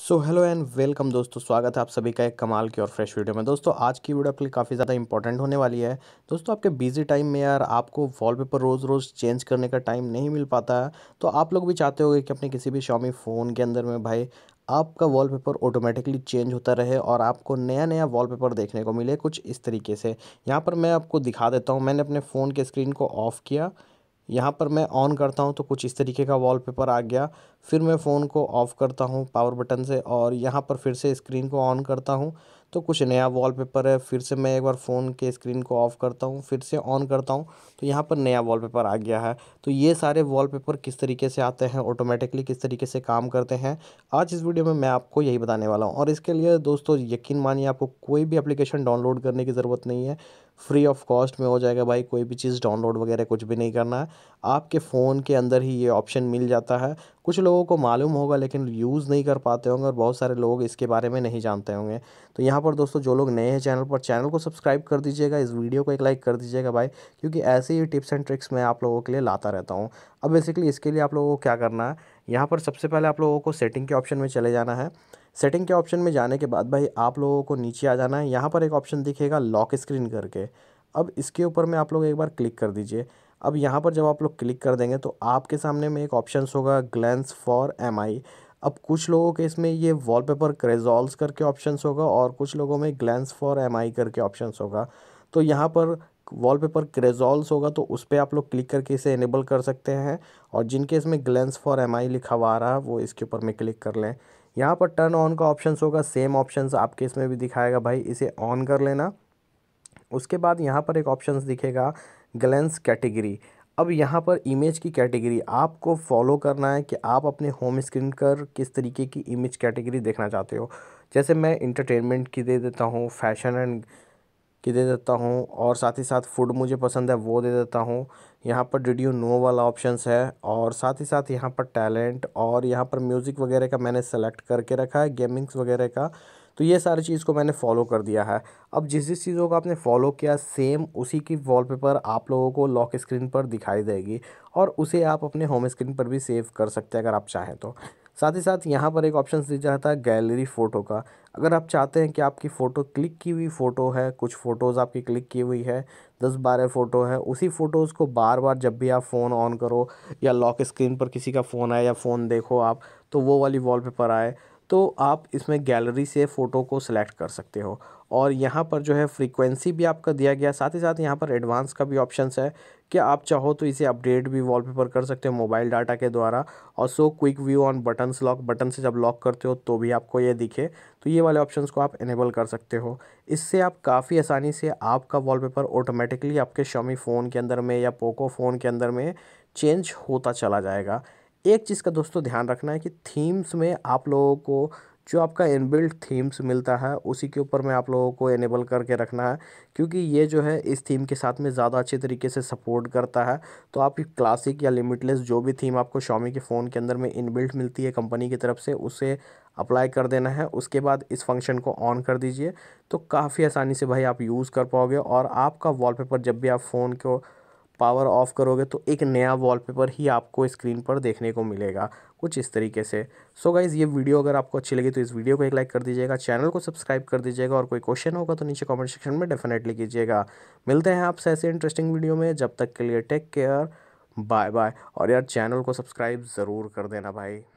so hello and welcome दोस्तों स्वागत है आप सभी का एक कमाल की और फ्रेश वीडियो में दोस्तों आज की वीडियो आपके लिए काफ़ी ज़्यादा इंपॉर्टेंट होने वाली है दोस्तों आपके बिजी टाइम में यार आपको वॉलपेपर रोज़ रोज़ चेंज करने का टाइम नहीं मिल पाता है तो आप लोग भी चाहते हो कि अपने किसी भी शॉमी फ़ोन के अंदर में भाई आपका वॉलपेपर ऑटोमेटिकली चेंज होता रहे और आपको नया नया वॉलपेपर देखने को मिले कुछ इस तरीके से यहाँ पर मैं आपको दिखा देता हूँ मैंने अपने फ़ोन के स्क्रीन को ऑफ़ किया यहाँ पर मैं ऑन करता हूँ तो कुछ इस तरीके का वॉलपेपर आ गया फिर मैं फ़ोन को ऑफ़ करता हूँ पावर बटन से और यहाँ पर फिर से स्क्रीन को ऑन करता हूँ तो कुछ नया वॉलपेपर है फिर से मैं एक बार फ़ोन के स्क्रीन को ऑफ़ करता हूँ फिर से ऑन करता हूँ तो यहाँ पर नया वॉलपेपर आ गया है तो ये सारे वॉलपेपर किस तरीके से आते हैं ऑटोमेटिकली किस तरीके से काम करते हैं आज इस वीडियो में मैं आपको यही बताने वाला हूँ और इसके लिए दोस्तों यकीन मानिए आपको कोई भी अप्लीकेशन डाउनलोड करने की ज़रूरत नहीं है फ्री ऑफ कॉस्ट में हो जाएगा भाई कोई भी चीज़ डाउनलोड वगैरह कुछ भी नहीं करना है आपके फ़ोन के अंदर ही ये ऑप्शन मिल जाता है कुछ लोगों को मालूम होगा लेकिन यूज़ नहीं कर पाते होंगे और बहुत सारे लोग इसके बारे में नहीं जानते होंगे तो यहाँ पर दोस्तों जो लोग नए हैं चैनल पर चैनल को सब्सक्राइब कर दीजिएगा इस वीडियो को एक लाइक कर दीजिएगा भाई क्योंकि ऐसे ही टिप्स एंड ट्रिक्स मैं आप लोगों के लिए लाता रहता हूँ अब बेसिकली इसके लिए आप लोगों को क्या करना है यहाँ पर सबसे पहले आप लोगों को सेटिंग के ऑप्शन में चले जाना है सेटिंग के ऑप्शन में जाने के बाद भाई आप लोगों को नीचे आ जाना है यहाँ पर एक ऑप्शन दिखेगा लॉक स्क्रीन करके अब इसके ऊपर में आप लोग एक बार क्लिक कर दीजिए अब यहाँ पर जब आप लोग क्लिक कर देंगे तो आपके सामने में एक ऑप्शन होगा ग्लैंस फॉर एम अब कुछ लोगों के इसमें ये वॉलपेपर क्रेजॉल्स करके ऑप्शंस होगा और कुछ लोगों में ग्लैंस फॉर एम करके ऑप्शंस होगा तो यहाँ पर वॉलपेपर क्रेजॉल्स होगा तो उस पर आप लोग क्लिक करके इसे इनेबल कर सकते हैं और जिनके इसमें ग्लैंस फॉर एम लिखा हुआ आ रहा है वो इसके ऊपर में क्लिक कर लें यहाँ पर टर्न ऑन का ऑप्शन होगा सेम ऑप्शन आपके इसमें भी दिखाएगा भाई इसे ऑन कर लेना उसके बाद यहाँ पर एक ऑप्शन दिखेगा ग्लेंस कैटेगरी अब यहाँ पर इमेज की कैटेगरी आपको फॉलो करना है कि आप अपने होम स्क्रीन पर किस तरीके की इमेज कैटेगरी देखना चाहते हो जैसे मैं इंटरटेनमेंट की दे देता हूँ फैशन एंड की दे देता हूँ और साथ ही साथ फूड मुझे पसंद है वो दे देता हूँ यहाँ पर डिड यू नो वाला ऑप्शंस है और साथ ही साथ यहाँ पर टैलेंट और यहाँ पर म्यूज़िक वगैरह का मैंने सेलेक्ट करके रखा है गेमिंग्स वगैरह का तो ये सारी चीज़ को मैंने फॉलो कर दिया है अब जिस जिस चीज़ों को आपने फॉलो किया सेम उसी की वॉलपेपर आप लोगों को लॉक स्क्रीन पर दिखाई देगी और उसे आप अपने होम स्क्रीन पर भी सेव कर सकते हैं अगर आप चाहें तो साथ ही साथ यहाँ पर एक ऑप्शन दिया जाता है गैलरी फ़ोटो का अगर आप चाहते हैं कि आपकी फ़ोटो क्लिक की हुई फ़ोटो है कुछ फ़ोटोज़ आपकी क्लिक की हुई है दस बारह फ़ोटो है उसी फ़ोटोज़ को बार बार जब भी आप फ़ोन ऑन करो या लॉक स्क्रीन पर किसी का फ़ोन आए या फ़ोन देखो आप तो वो वाली वॉलपेपर आए तो आप इसमें गैलरी से फ़ोटो को सिलेक्ट कर सकते हो और यहाँ पर जो है फ्रीक्वेंसी भी आपका दिया गया साथ ही साथ यहाँ पर एडवांस का भी ऑप्शन है कि आप चाहो तो इसे अपडेट भी वॉलपेपर कर सकते हो मोबाइल डाटा के द्वारा और so quick view on buttons lock button से जब लॉक करते हो तो भी आपको ये दिखे तो ये वाले ऑप्शंस को आप इनेबल कर सकते हो इससे आप काफ़ी आसानी से आपका वॉलपेपर ऑटोमेटिकली आपके शमी फ़ोन के अंदर में या पोको फ़ोन के अंदर में चेंज होता चला जाएगा एक चीज़ का दोस्तों ध्यान रखना है कि थीम्स में आप लोगों को जो आपका इनबिल्ट थीम्स मिलता है उसी के ऊपर में आप लोगों को एनेबल करके रखना है क्योंकि ये जो है इस थीम के साथ में ज़्यादा अच्छे तरीके से सपोर्ट करता है तो आप क्लासिक या लिमिटलेस जो भी थीम आपको शॉमी के फ़ोन के अंदर में इनबिल्ट मिलती है कंपनी की तरफ से उसे अप्लाई कर देना है उसके बाद इस फंक्शन को ऑन कर दीजिए तो काफ़ी आसानी से भाई आप यूज़ कर पाओगे और आपका वॉलपेपर जब भी आप फ़ोन को पावर ऑफ करोगे तो एक नया वॉलपेपर ही आपको स्क्रीन पर देखने को मिलेगा कुछ इस तरीके से सो so गाइज़ ये वीडियो अगर आपको अच्छी लगी तो इस वीडियो को एक लाइक कर दीजिएगा चैनल को सब्सक्राइब कर दीजिएगा और कोई क्वेश्चन होगा तो नीचे कमेंट सेक्शन में डेफिनेटली कीजिएगा मिलते हैं आपसे ऐसे इंटरेस्टिंग वीडियो में जब तक के लिए टेक केयर बाय बाय और यार चैनल को सब्सक्राइब ज़रूर कर देना भाई